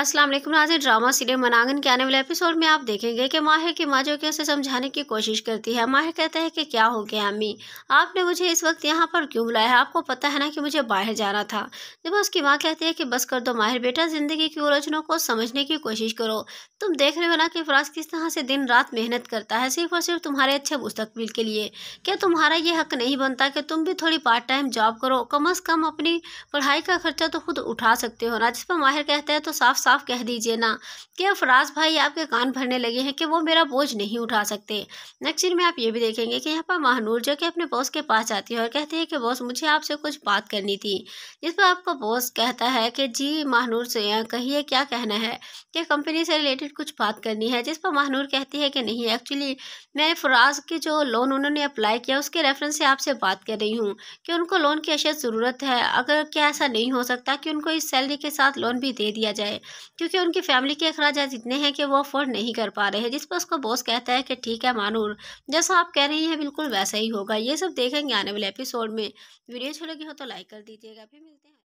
Aslam Nazir drama serial मनागन के आने वाले एपिसोड में आप देखेंगे कि माहिर की माँ जो कि उसे समझाने की कोशिश करती है माहिर कहते है कि क्या हो गया अम्मी आपने मुझे इस वक्त यहाँ पर क्यों बुलाया है आपको पता है ना कि मुझे बाहर जाना था जब उसकी माँ कहती है कि बस कर दो माहिर बेटा ज़िंदगी की उलझनों को समझने की कोशिश करो तुम देख रहे हो ना कि फराज किस तरह से दिन रात मेहनत करता है सिर्फ और सिर्फ तुम्हारे अच्छे मुस्तबिल के लिए क्या तुम्हारा ये हक नहीं बनता कि तुम भी थोड़ी पार्ट टाइम जॉब करो कम अज़ कम अपनी पढ़ाई का खर्चा तो खुद उठा सकते हो ना जिस पर माहिर कहते हैं तो साफ साफ कह दीजिए ना कि अफराज भाई आपके कान भरने लगे हैं कि वो मेरा बोझ नहीं उठा सकते नेक्स्ट सीन में आप ये भी देखेंगे कि यहाँ पर महानूर जो कि अपने बॉस के पास जाती है और कहती है कि बॉस मुझे आपसे कुछ बात करनी थी जिस पर आपका बॉस कहता है कि जी महानूर से कहिए क्या कहना है कि कंपनी से रिलेटेड कुछ बात करनी है जिस पर महानूर कहती है कि नहीं एक्चुअली मैं फराज के जो लोन उन्होंने अप्लाई किया उसके रेफरेंस से आपसे बात कर रही हूँ कि उनको लोन की अशद ज़रूरत है अगर क्या ऐसा नहीं हो सकता कि उनको इस सैलरी के साथ लोन भी दे दिया जाए क्योंकि उनकी फैमिली के अखराज इतने हैं कि वो अफोर्ड नहीं कर पा रहे हैं जिस पर उसका बॉस कहता है कि ठीक है मानूर जैसा आप कह रही हैं बिल्कुल वैसा ही होगा ये सब देखेंगे आने वाले एपिसोड में वीडियो अच्छी लगी हो तो लाइक कर दीजिएगा फिर मिलते हैं